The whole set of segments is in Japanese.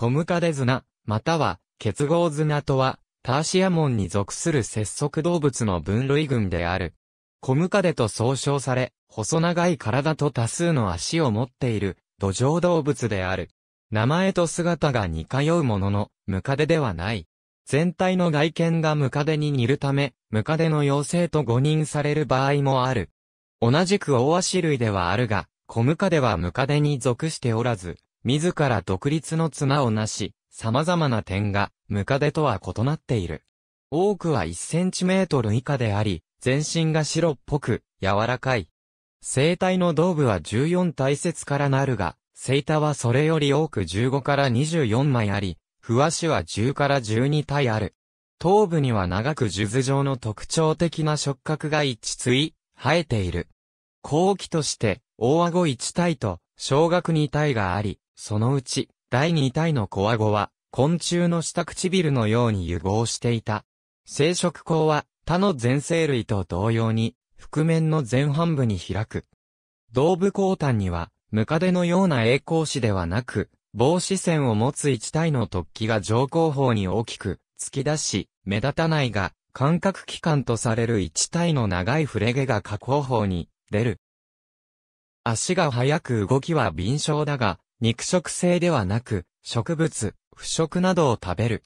コムカデズナ、または結合綱とは、ターシアモンに属する節足動物の分類群である。コムカデと総称され、細長い体と多数の足を持っている土壌動物である。名前と姿が似通うものの、ムカデではない。全体の外見がムカデに似るため、ムカデの妖精と誤認される場合もある。同じくオオアシ類ではあるが、コムカデはムカデに属しておらず、自ら独立の綱をなし、様々な点が、ムカデとは異なっている。多くは1センチメートル以下であり、全身が白っぽく、柔らかい。生体の胴部は14体節からなるが、生体はそれより多く15から24枚あり、不しは10から12体ある。頭部には長く樹頭状の特徴的な触覚が一対、生えている。後期として、大顎1体と、小学2体があり、そのうち、第2体のコアゴは、昆虫の下唇のように融合していた。生殖口は、他の全生類と同様に、覆面の前半部に開く。胴部後端には、ムカデのような栄光子ではなく、防止線を持つ一体の突起が上後方に大きく突き出し、目立たないが、感覚器官とされる一体の長いフレ毛が下後方に出る。足が速く動きは敏捷だが、肉食性ではなく、植物、腐食などを食べる。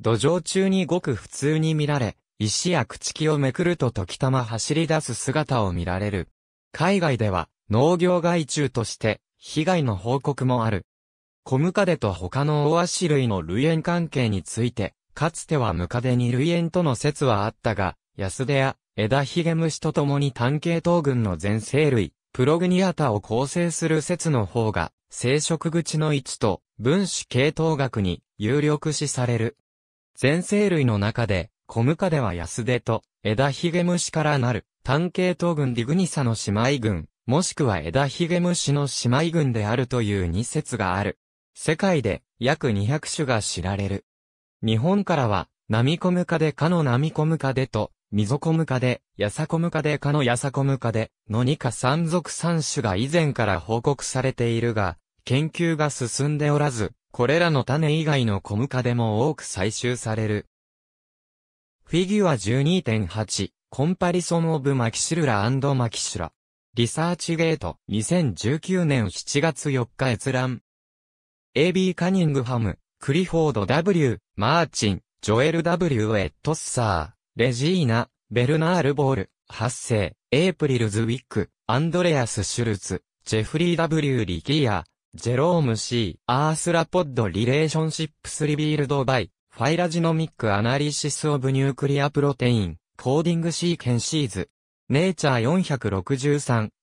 土壌中にごく普通に見られ、石や朽木をめくると時たま走り出す姿を見られる。海外では、農業害虫として、被害の報告もある。コムカデと他のオアシ類の類縁関係について、かつてはムカデに類縁との説はあったが、ヤスデやエダヒゲムシと共に単系統群の全生類、プログニアタを構成する説の方が生殖口の位置と分子系統学に有力視される。全生類の中で、コムカデはヤスデと枝ヒゲムシからなる単系統群ディグニサの姉妹群、もしくは枝ヒゲムシの姉妹群であるという2説がある。世界で約200種が知られる。日本からは、ナミコムカデかのナミコムカデとミゾコムカで、ヤサコムカでかのヤサコムカで、の2か3属3種が以前から報告されているが、研究が進んでおらず、これらの種以外のコムカでも多く採集される。フィギュア12.8、コンパリソンオブマキシルラマキシュラ。リサーチゲート、2019年7月4日閲覧。AB カニングハム、クリフォード W、マーチン、ジョエル W エットッサー。レジーナ、ベルナール・ボール、発生、エイプリル・ズ・ウィック、アンドレアス・シュルツ、ジェフリー・ W・ リキーア、ジェローム・ C・ アースラ・ポッド・リレーションシップス・リビールド・バイ、ファイラジノミック・アナリシス・オブ・ニュークリア・プロテイン、コーディング・シーケンシーズ、ネイチャー463、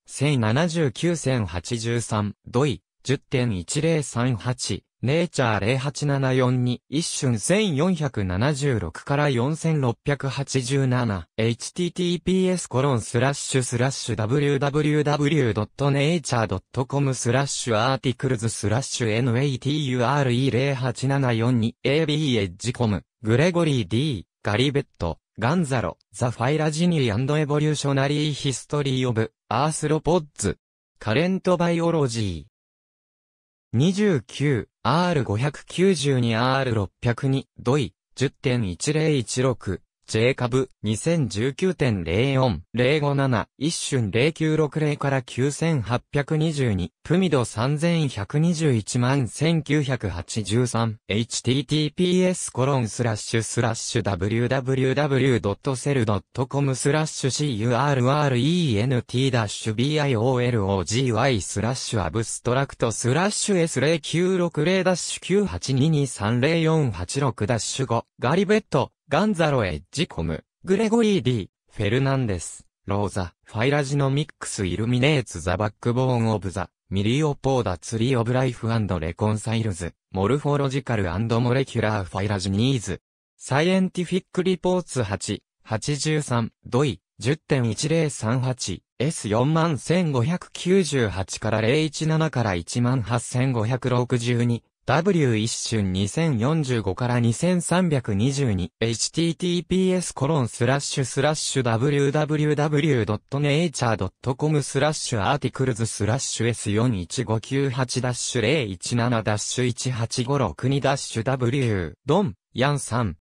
1 0 7 9 0 8 3ドイ、10.1038、ネイチャー0874 2一瞬1476から4687、https コロンスラッシュスラッシュ www.nature.com スラッシュアーティクルズスラッシュ nature0874 2 ab エッジコム、グレゴリー D、ガリベット、ガンザロ、ザファイラジニーエボリューショナリーヒストリーオブ、アースロポッズ、カレントバイオロジー、29R592R602 ドイ10.1016 J ェイカ2019.04-057、一瞬0960から9822、プミド3121万1983、https コロンスラッシュスラッシュ www.cell.com スラッシュ current biology スラッシュアブストラクトスラッシュ S0960 9 8 2 2 3 0 4 8 6 5、ガリベット、ガンザロ・エッジコム、グレゴリー・ディ、フェルナンデス、ローザ、ファイラジノミックス・イルミネーツ・ザ・バックボーン・オブ・ザ、ミリオポーダ・ツリー・オブ・ライフ・レコンサイルズ、モルフォロジカル・モレキュラー・ファイラジニーズ、サイエンティフィック・リポーツ8、83、ドイ、10.1038、S41598 から017から18562、W 一瞬2045から2322 https コロンスラッシュスラッシュ www.nature.com スラッシュアーティクルズスラッシュ S41598-017-1856 ダッシュ W ドンヤンさん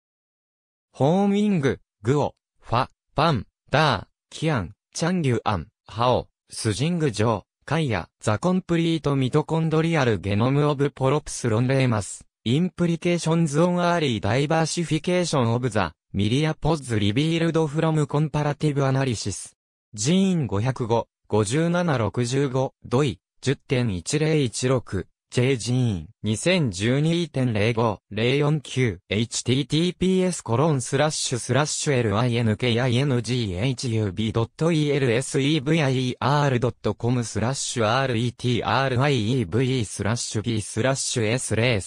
ホーミンググオファパンダーキアンチャンリュアンハオスジングジョーカイア、ザコンプリートミトコンドリアルゲノムオブポロプスロンレーマス、インプリケーションズオンアーリーダイバーシフィケーションオブザ、ミリアポッズリビールドフロムコンパラティブアナリシス。ジーン505、5765、ドイ、10.1016。J ジーン 2012.05049https コロンスラッシュスラッシュ linkinghub.elsevir.com スラッシュ retriev スラッシュ b スラッシュ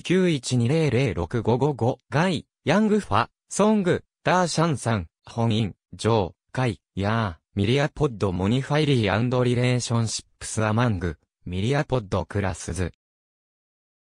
s0378111191200655 ガイ、ヤングファ、ソング、ターシャンさん、本院、ジョー、カイ、ヤー、ミリアポッドモニファイリーリレーションシップスアマング。ミリアポッドクラスズ。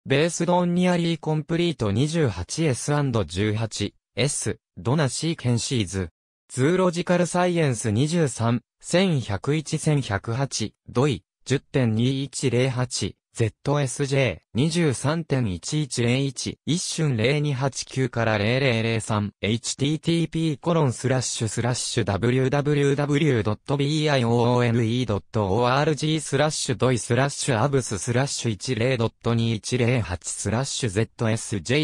ベースドンニアリーコンプリート 28S&18S ドナシーケンシーズ。ズーロジカルサイエンス23、1101-1108、ドイ、10.2108、ZSJ23.1101 一瞬0289から 0003http コロンスラッシュスラッシュ www.bione.org スラッシュドイスラッシュアブススラッシュ10.2108スラッシュ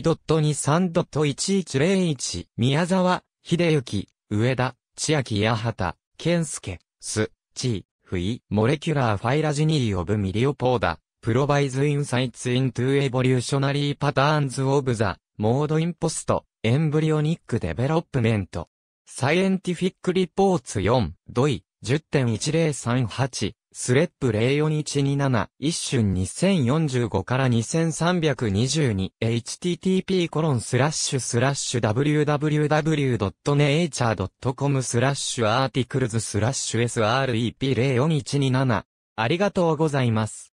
ZSJ.23.1101 宮沢、秀幸、上田、千秋八幡、健介、す、ち、ふい、モレキュラーファイラジニーオブミリオポーダ。provides insights into evolutionary patterns of the mode in post embryonic development. Scientific Reports 4、ドイ、10.1038、スレップ041271瞬2045から 2322http コロンスラッシュスラッシュ www.nature.com スラッシュアーティクルズスラッシュ srep041217 ありがとうございます。